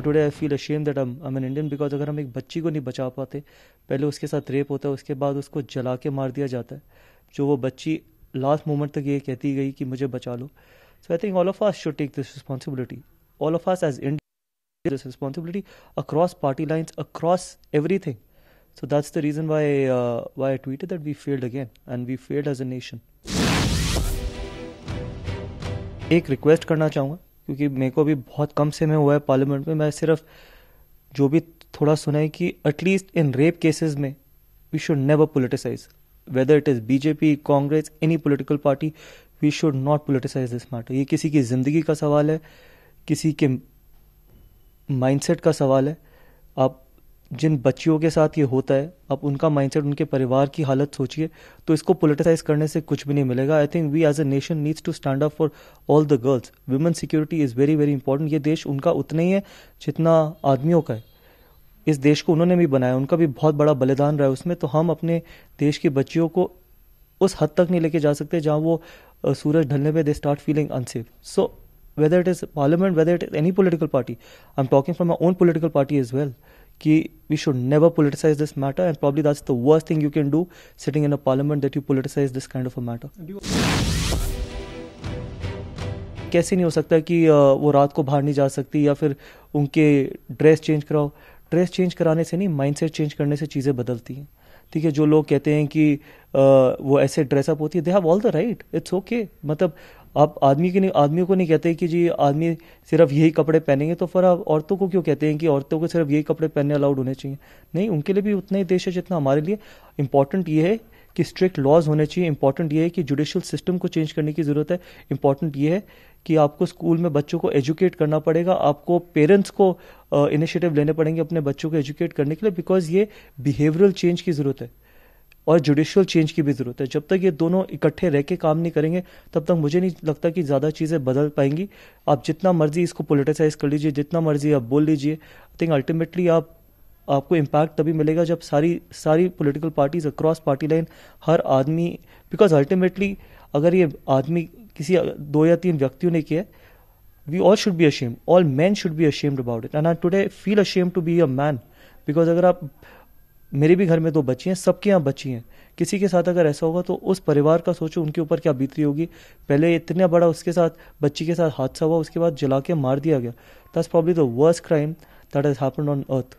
but today I feel ashamed that I an Indian because अगर हम एक बच्ची को नहीं बचा पाते पहले उसके साथ रेप होता है उसके बाद उसको जला के मार दिया जाता है जो वो बच्ची लास्ट मोमेंट तक ये कहती गई कि मुझे बचा लो so I think all of us should take this responsibility all of us as India this responsibility across party lines across everything so that's the reason why why tweet that we failed again and we failed as as nation uh, एक request करना चाहूँगा क्योंकि मेरे को अभी बहुत कम से में हुआ है पार्लियामेंट में मैं सिर्फ जो भी थोड़ा सुना है कि एटलीस्ट इन रेप केसेस में we should never politicise whether it is BJP Congress any political party we should not politicise this matter ये किसी की ज़िंदगी का सवाल है किसी के माइंडसेट का सवाल है आप जिन बच्चियों के साथ ये होता है अब उनका माइंडसेट उनके परिवार की हालत सोचिए तो इसको पोलिटिसाइज करने से कुछ भी नहीं मिलेगा I think we as a nation needs to stand up for all the girls women security is very very important ये देश उनका उतना ही है जितना आदमियों का है इस देश को उन्होंने भी बनाया उनका भी बहुत बड़ा बलिदान रहा है उसमें तो हम अपने देश की बच्चियों को उस हद तक नहीं लेके जा सकते जहाँ वो सूरज ढलने पे they start feeling unsafe so whether it is parliament whether it is any political party I am talking from my own political party is well कि we should never politicise this matter and probably that's the worst thing you can do sitting in a parliament that you politicise this kind of a matter कैसे नहीं हो सकता कि वो रात को बाहर नहीं जा सकती या फिर उनके ड्रेस चेंज कराओ ड्रेस चेंज कराने से नहीं माइंड सेट चेंज करने से चीजें बदलती हैं ठीक है जो लोग कहते हैं कि वो ऐसे ड्रेसअप होती है they have all the right it's okay मतलब आप आदमी के नहीं आदमियों को नहीं कहते कि जी आदमी सिर्फ यही कपड़े पहनेंगे तो फिर आप औरतों को क्यों कहते हैं कि औरतों को सिर्फ यही कपड़े पहनने अलाउड होने चाहिए नहीं उनके लिए भी उतना ही देश है जितना हमारे लिए इंपॉर्टेंट ये है कि स्ट्रिक्ट लॉज होने चाहिए इंपॉर्टेंट ये है कि जुडिशल सिस्टम को चेंज करने की ज़रूरत है इंपॉर्टेंट ये है कि आपको स्कूल में बच्चों को एजुकेट करना पड़ेगा आपको पेरेंट्स को इनिशिएटिव uh, लेने पड़ेंगे अपने बच्चों को एजुकेट करने के लिए बिकॉज ये बिहेवियरल चेंज की ज़रूरत है और जुडिशियल चेंज की भी ज़रूरत है जब तक ये दोनों इकट्ठे रह के काम नहीं करेंगे तब तक मुझे नहीं लगता कि ज़्यादा चीज़ें बदल पाएंगी आप जितना मर्जी इसको पोलिटिसाइज कर लीजिए जितना मर्जी आप बोल लीजिए आई थिंक अल्टीमेटली आप आपको इम्पैक्ट तभी मिलेगा जब सारी सारी political parties across party line हर आदमी बिकॉज अल्टीमेटली अगर ये आदमी किसी दो या तीन व्यक्तियों ने किया we all should be ashamed all man should be ashamed about it and I today feel ashamed to be a man because अगर आप मेरे भी घर में दो बच्ची हैं सबके यहाँ बच्ची हैं किसी के साथ अगर ऐसा होगा तो उस परिवार का सोचो उनके ऊपर क्या बीतरी होगी पहले इतना बड़ा उसके साथ बच्ची के साथ हादसा हुआ उसके बाद जला के मार दिया गया that's probably the worst crime that has happen on earth